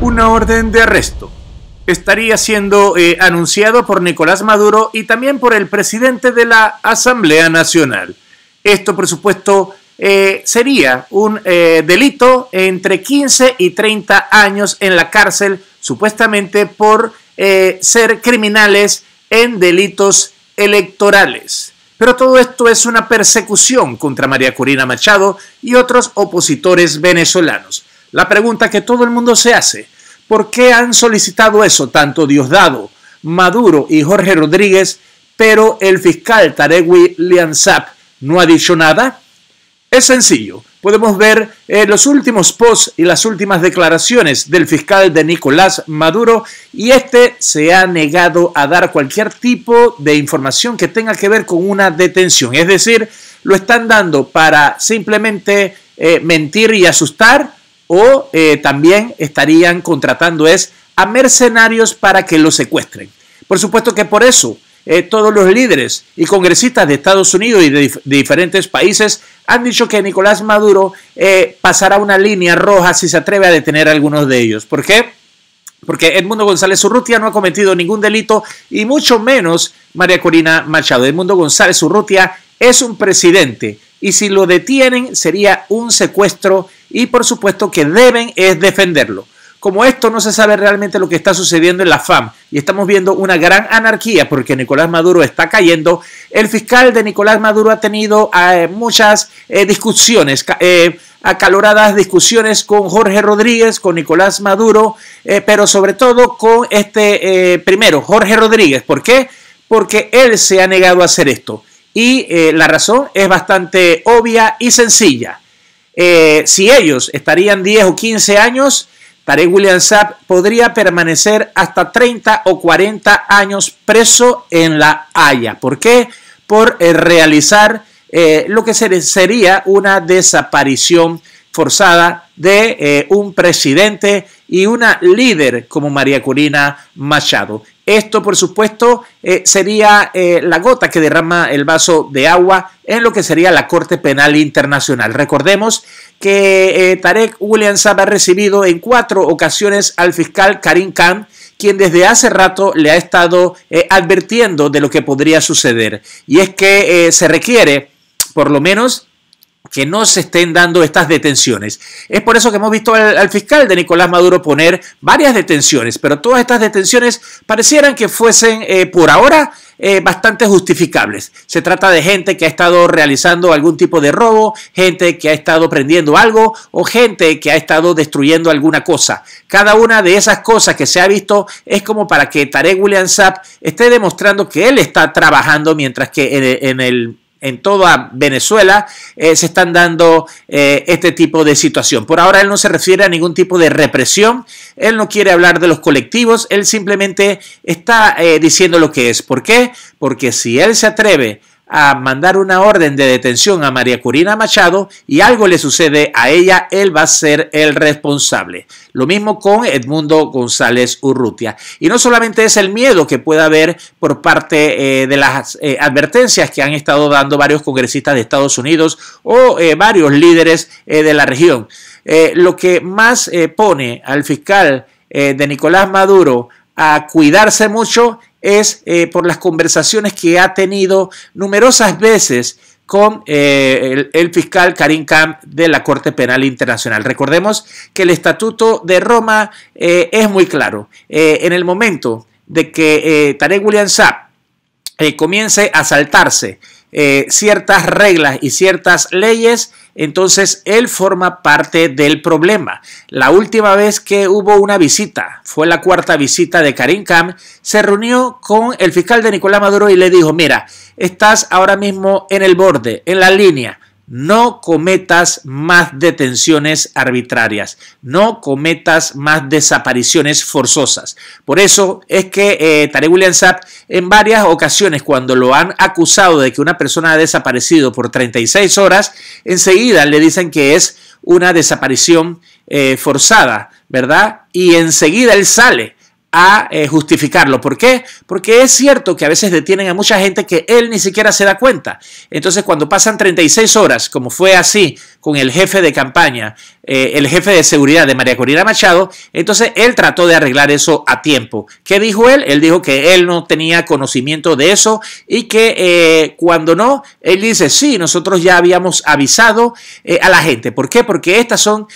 una orden de arresto. Estaría siendo eh, anunciado por Nicolás Maduro y también por el presidente de la Asamblea Nacional. Esto, por supuesto, eh, sería un eh, delito entre 15 y 30 años en la cárcel, supuestamente por ser criminales en delitos electorales. Pero todo esto es una persecución contra María Corina Machado y otros opositores venezolanos. La pregunta que todo el mundo se hace, ¿por qué han solicitado eso tanto Diosdado, Maduro y Jorge Rodríguez, pero el fiscal Taregui Lianzap no ha dicho nada? Es sencillo, podemos ver eh, los últimos posts y las últimas declaraciones del fiscal de Nicolás Maduro y este se ha negado a dar cualquier tipo de información que tenga que ver con una detención. Es decir, lo están dando para simplemente eh, mentir y asustar o eh, también estarían contratando es a mercenarios para que lo secuestren. Por supuesto que por eso eh, todos los líderes y congresistas de Estados Unidos y de, diferentes países han dicho que Nicolás Maduro eh, pasará una línea roja si se atreve a detener a algunos de ellos. ¿Por qué? Porque Edmundo González Urrutia no ha cometido ningún delito y mucho menos María Corina Machado. Edmundo González Urrutia es un presidente y si lo detienen sería un secuestro y por supuesto que deben es defenderlo. Como esto no se sabe realmente lo que está sucediendo en la FAM y estamos viendo una gran anarquía porque Nicolás Maduro está cayendo, el fiscal de Nicolás Maduro ha tenido eh, muchas eh, discusiones, eh, acaloradas discusiones con Jorge Rodríguez, con Nicolás Maduro, pero sobre todo con este primero, Jorge Rodríguez. ¿Por qué? Porque él se ha negado a hacer esto. Y la razón es bastante obvia y sencilla eh, si ellos estarían 10 o 15 años, para William Saab podría permanecer hasta 30 o 40 años preso en la Haya. ¿Por qué? Por eh, realizar eh, lo que sería una desaparición forzada de un presidente y una líder como María Corina Machado. Esto, por supuesto, eh, sería eh, la gota que derrama el vaso de agua en lo que sería la Corte Penal Internacional. Recordemos que eh, Tarek William ha recibido en cuatro ocasiones al fiscal Karim Khan, quien desde hace rato le ha estado advirtiendo de lo que podría suceder. Y es que se requiere, por lo menos, que no se estén dando estas detenciones. Es por eso que hemos visto al, fiscal de Nicolás Maduro poner varias detenciones, pero todas estas detenciones parecieran que fuesen eh, por ahora eh, bastante justificables. Se trata de gente que ha estado realizando algún tipo de robo, gente que ha estado prendiendo algo o gente que ha estado destruyendo alguna cosa. Cada una de esas cosas que se ha visto es como para que Tarek William Saab esté demostrando que él está trabajando mientras que en el en toda Venezuela eh, se están dando eh, este tipo de situación. Por ahora él no se refiere a ningún tipo de represión, él no quiere hablar de los colectivos, él simplemente está eh, diciendo lo que es. ¿Por qué? Porque si él se atreve a mandar una orden de detención a María Corina Machado y algo le sucede a ella, él va a ser el responsable. Lo mismo con Edmundo González Urrutia. Y no solamente es el miedo que pueda haber por parte eh, de las eh, advertencias que han estado dando varios congresistas de Estados Unidos o eh, varios líderes de la región. lo que más pone al fiscal de Nicolás Maduro a cuidarse mucho es eh, por las conversaciones que ha tenido numerosas veces con eh, el, fiscal Karim Khan de la Corte Penal Internacional. Recordemos que el Estatuto de Roma eh, es muy claro. en el momento de que Tarek William Saab comience a saltarse ciertas reglas y ciertas leyes, entonces, él forma parte del problema. La última vez que hubo una visita, fue la cuarta visita de Karim Khan, se reunió con el fiscal de Nicolás Maduro y le dijo, mira, estás ahora mismo en el borde, en la línea no cometas más detenciones arbitrarias, no cometas más desapariciones forzosas. Por eso es que eh, Tarek William Saab en varias ocasiones cuando lo han acusado de que una persona ha desaparecido por 36 horas, enseguida le dicen que es una desaparición eh, forzada, ¿verdad? Y enseguida él sale a eh, justificarlo. ¿Por qué? Porque es cierto que a veces detienen a mucha gente que él ni siquiera se da cuenta. Entonces cuando pasan 36 horas, como fue así con el jefe de campaña, eh, el jefe de seguridad de María Corina Machado, entonces él trató de arreglar eso a tiempo. ¿Qué dijo él? Él dijo que él no tenía conocimiento de eso y que eh, cuando no, él dice, sí, nosotros ya habíamos avisado eh, a la gente. ¿Por qué? Porque estas son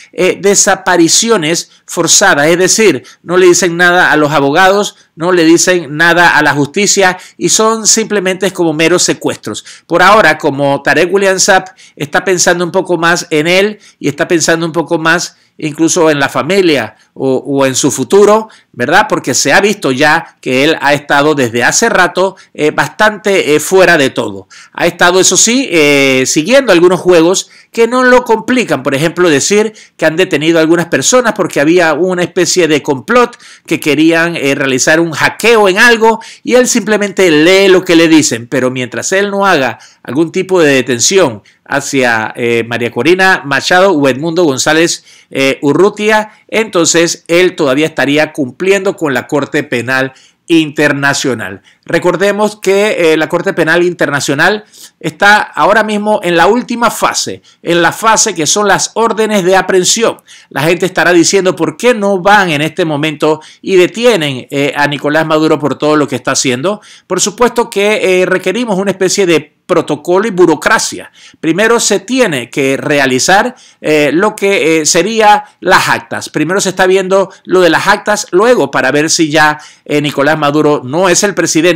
desapariciones forzadas, es decir, no le dicen nada a los abogados, no le dicen nada a la justicia y son simplemente como meros secuestros. Por ahora, como Tarek William Sapp está pensando un poco más en él y está pensando un poco más incluso en la familia o, en su futuro, ¿verdad? Porque se ha visto ya que él ha estado desde hace rato eh, bastante eh, fuera de todo. Ha estado, eso sí, eh, siguiendo algunos juegos que no lo complican. Por ejemplo, decir que han detenido a algunas personas porque había una especie de complot que querían realizar un hackeo en algo y él simplemente lee lo que le dicen. Pero mientras él no haga algún tipo de detención hacia María Corina Machado o Edmundo González, eh, Urrutia, entonces él todavía estaría cumpliendo con la Corte Penal Internacional. Recordemos que eh, la Corte Penal Internacional está ahora mismo en la última fase, en la fase que son las órdenes de aprehensión. La gente estará diciendo por qué no van en este momento y detienen eh, a Nicolás Maduro por todo lo que está haciendo. Por supuesto que eh, requerimos una especie de protocolo y burocracia. Primero se tiene que realizar lo que serían las actas. Primero se está viendo lo de las actas, luego para ver si ya Nicolás Maduro no es el presidente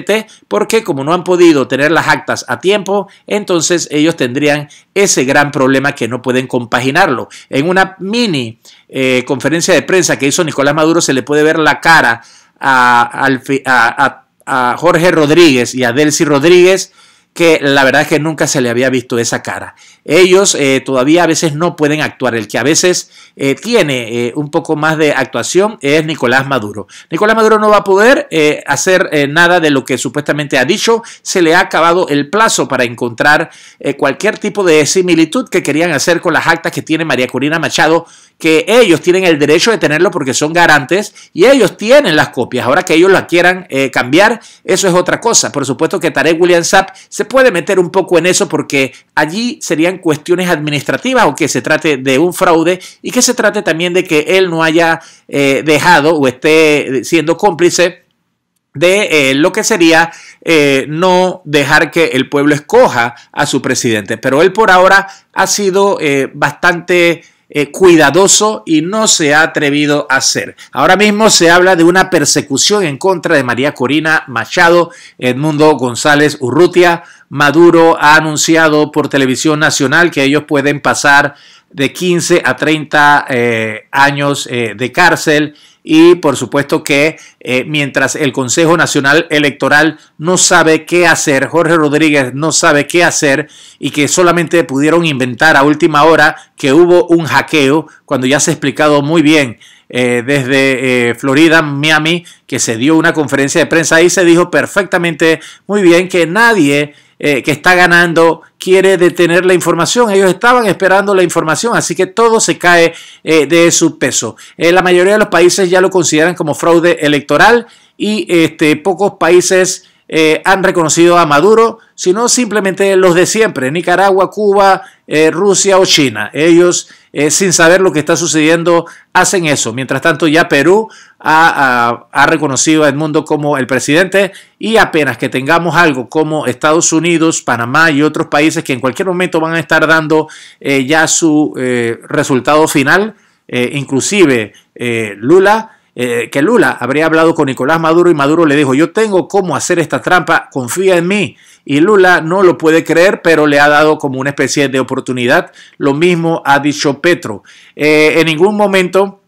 porque como no han podido tener las actas a tiempo, entonces ellos tendrían ese gran problema que no pueden compaginarlo. En una mini eh, conferencia de prensa que hizo Nicolás Maduro se le puede ver la cara a, a Jorge Rodríguez y a Delcy Rodríguez que la verdad es que nunca se le había visto esa cara. Ellos eh, todavía a veces no pueden actuar. El que a veces eh, tiene eh, un poco más de actuación es Nicolás Maduro. Nicolás Maduro no va a poder hacer nada de lo que supuestamente ha dicho. Se le ha acabado el plazo para encontrar cualquier tipo de similitud que querían hacer con las actas que tiene María Corina Machado, que ellos tienen el derecho de tenerlo porque son garantes y ellos tienen las copias. Ahora que ellos la quieran cambiar, eso es otra cosa. Por supuesto que Tarek William Sapp se puede meter un poco en eso porque allí serían cuestiones administrativas o que se trate de un fraude y que se trate también de que él no haya eh, dejado o esté siendo cómplice de eh, lo que sería eh, no dejar que el pueblo escoja a su presidente. Pero él por ahora ha sido bastante eh, cuidadoso y no se ha atrevido a hacer. Ahora mismo se habla de una persecución en contra de María Corina Machado, Edmundo González Urrutia. Maduro ha anunciado por televisión nacional que ellos pueden pasar de 15 a 30 eh, años eh, de cárcel y por supuesto que eh, mientras el Consejo Nacional Electoral no sabe qué hacer, Jorge Rodríguez no sabe qué hacer y que solamente pudieron inventar a última hora que hubo un hackeo cuando ya se ha explicado muy bien eh, desde eh, Florida, Miami, que se dio una conferencia de prensa y se dijo perfectamente muy bien que nadie eh, que está ganando quiere detener la información. Ellos estaban esperando la información, así que todo se cae eh, de su peso. Eh, la mayoría de los países ya lo consideran como fraude electoral y este, pocos países han reconocido a Maduro, sino simplemente los de siempre, Nicaragua, Cuba, Rusia o China. Ellos eh, sin saber lo que está sucediendo, hacen eso. Mientras tanto, ya Perú ha, reconocido a Edmundo como el presidente y apenas que tengamos algo como Estados Unidos, Panamá y otros países que en cualquier momento van a estar dando eh, ya su eh, resultado final, inclusive Lula. que Lula habría hablado con Nicolás Maduro y Maduro le dijo, yo tengo cómo hacer esta trampa, confía en mí. Y Lula no lo puede creer, pero le ha dado como una especie de oportunidad. Lo mismo ha dicho Petro. Eh, en ningún momento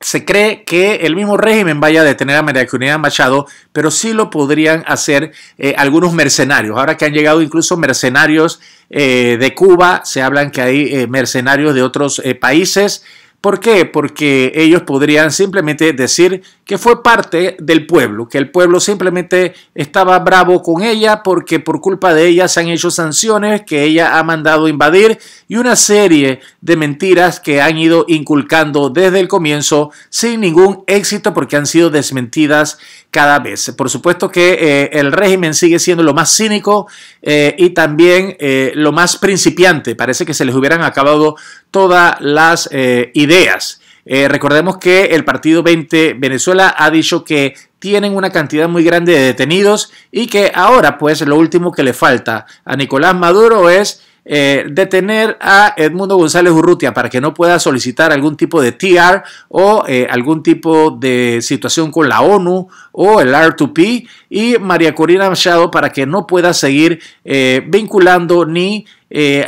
se cree que el mismo régimen vaya a detener a María Corina Machado, pero sí lo podrían hacer eh, algunos mercenarios. Ahora que han llegado incluso mercenarios eh, de Cuba, se hablan que hay mercenarios de otros países. ¿Por qué? Porque ellos podrían simplemente decir que fue parte del pueblo, que el pueblo simplemente estaba bravo con ella porque por culpa de ella se han hecho sanciones que ella ha mandado invadir y una serie de mentiras que han ido inculcando desde el comienzo sin ningún éxito porque han sido desmentidas cada vez. Por supuesto que eh, el régimen sigue siendo lo más cínico eh, y también eh, lo más principiante. Parece que se les hubieran acabado todas las ideas. recordemos que el Partido 20 Venezuela ha dicho que tienen una cantidad muy grande de detenidos y que ahora pues lo último que le falta a Nicolás Maduro es eh, detener a Edmundo González Urrutia para que no pueda solicitar algún tipo de TR o eh, algún tipo de situación con la ONU o el R2P y María Corina Machado para que no pueda seguir eh, vinculando ni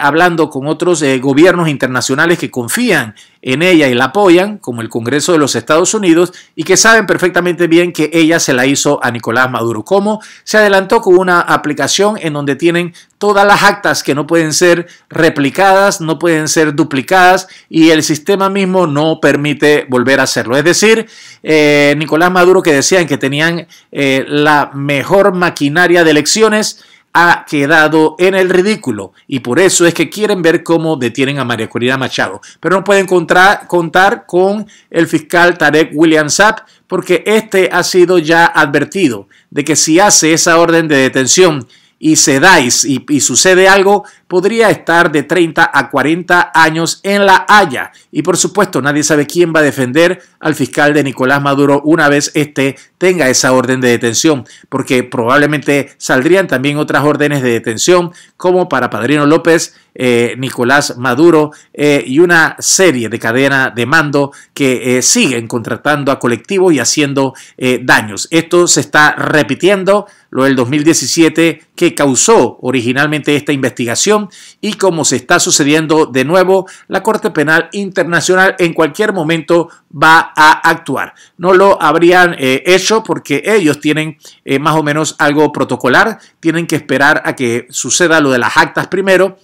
hablando con otros gobiernos internacionales que confían en ella y la apoyan, como el Congreso de los Estados Unidos, y que saben perfectamente bien que ella se la hizo a Nicolás Maduro. Como Se adelantó con una aplicación en donde tienen todas las actas que no pueden ser replicadas, no pueden ser duplicadas y el sistema mismo no permite volver a hacerlo. Es decir, eh, Nicolás Maduro que decían que tenían eh, la mejor maquinaria de elecciones ha quedado en el ridículo y por eso es que quieren ver cómo detienen a María Corina Machado. Pero no pueden contar con el fiscal Tarek William Sapp porque este ha sido ya advertido de que si hace esa orden de detención y se dais y, y, sucede algo, podría estar de 30 a 40 años en La Haya. Y por supuesto, nadie sabe quién va a defender al fiscal de Nicolás Maduro una vez este tenga esa orden de detención, porque probablemente saldrían también otras órdenes de detención, como para Padrino López eh, Nicolás Maduro eh, y una serie de cadena de mando que eh, siguen contratando a colectivos y haciendo daños. Esto se está repitiendo, lo del 2017 que causó originalmente esta investigación y como se está sucediendo de nuevo, la Corte Penal Internacional en cualquier momento va a actuar. No lo habrían hecho porque ellos tienen más o menos algo protocolar, tienen que esperar a que suceda lo de las actas primero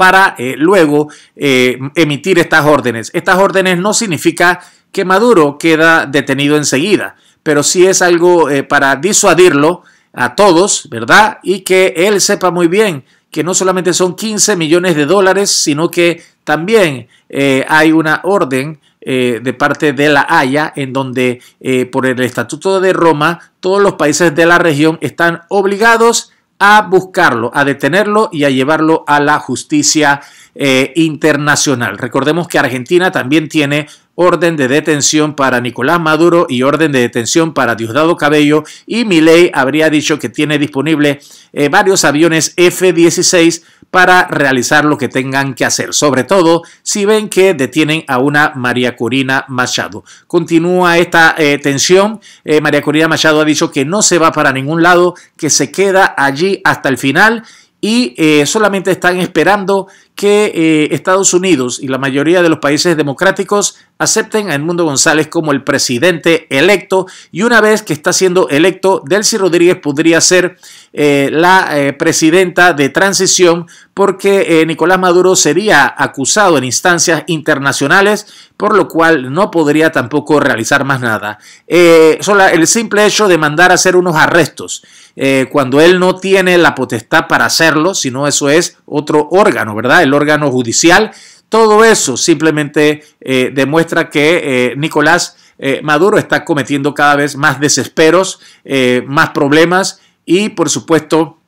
para eh, luego eh, emitir estas órdenes. Estas órdenes no significa que Maduro queda detenido enseguida, pero sí es algo eh, para disuadirlo a todos, ¿verdad? Y que él sepa muy bien que no solamente son 15 millones de dólares, sino que también hay una orden de parte de la Haya, en donde por el Estatuto de Roma todos los países de la región están obligados a buscarlo, a detenerlo y a llevarlo a la justicia eh, internacional. Recordemos que Argentina también tiene orden de detención para Nicolás Maduro y orden de detención para Diosdado Cabello y Milei habría dicho que tiene disponible eh, varios aviones F-16 para realizar lo que tengan que hacer, sobre todo si ven que detienen a una María Corina Machado. Continúa esta eh, tensión. Eh, María Corina Machado ha dicho que no se va para ningún lado, que se queda allí hasta el final y eh, solamente están esperando que eh, Estados Unidos y la mayoría de los países democráticos acepten a Edmundo González como el presidente electo y una vez que está siendo electo, Delcy Rodríguez podría ser eh, la eh, presidenta de transición porque Nicolás Maduro sería acusado en instancias internacionales, por lo cual no podría tampoco realizar más nada. solo el simple hecho de mandar a hacer unos arrestos cuando él no tiene la potestad para hacerlo, sino eso es otro órgano, ¿verdad? órgano judicial. Todo eso simplemente eh, demuestra que eh, Nicolás eh, Maduro está cometiendo cada vez más desesperos, más problemas y, por supuesto,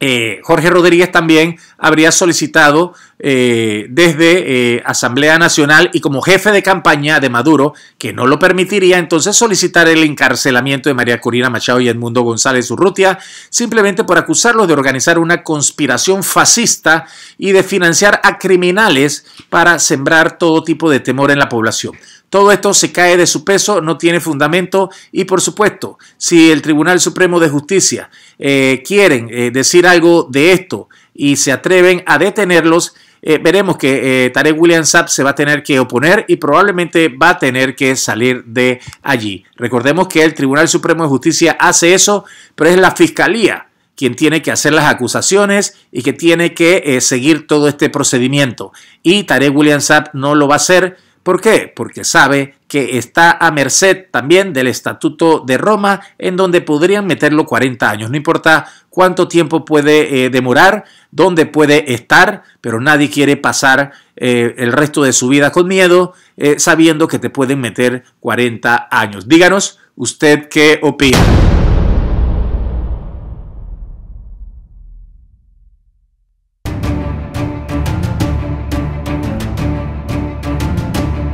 eh, Jorge Rodríguez también habría solicitado eh, desde eh, Asamblea Nacional y como jefe de campaña de Maduro, que no lo permitiría entonces solicitar el encarcelamiento de María Corina Machado y Edmundo González Urrutia, simplemente por acusarlos de organizar una conspiración fascista y de financiar a criminales para sembrar todo tipo de temor en la población. Todo esto se cae de su peso, no tiene fundamento y por supuesto, si el Tribunal Supremo de Justicia quiere eh, quieren eh, decir algo de esto y se atreven a detenerlos, eh, veremos que Tarek William Sapp se va a tener que oponer y probablemente va a tener que salir de allí. Recordemos que el Tribunal Supremo de Justicia hace eso, pero es la Fiscalía quien tiene que hacer las acusaciones y que tiene que seguir todo este procedimiento. Y Tarek William Sapp no lo va a hacer ¿Por qué? Porque sabe que está a merced también del Estatuto de Roma, en donde podrían meterlo 40 años. No importa cuánto tiempo puede eh, demorar, dónde puede estar, pero nadie quiere pasar eh, el resto de su vida con miedo, eh, sabiendo que te pueden meter 40 años. Díganos, ¿usted qué opina?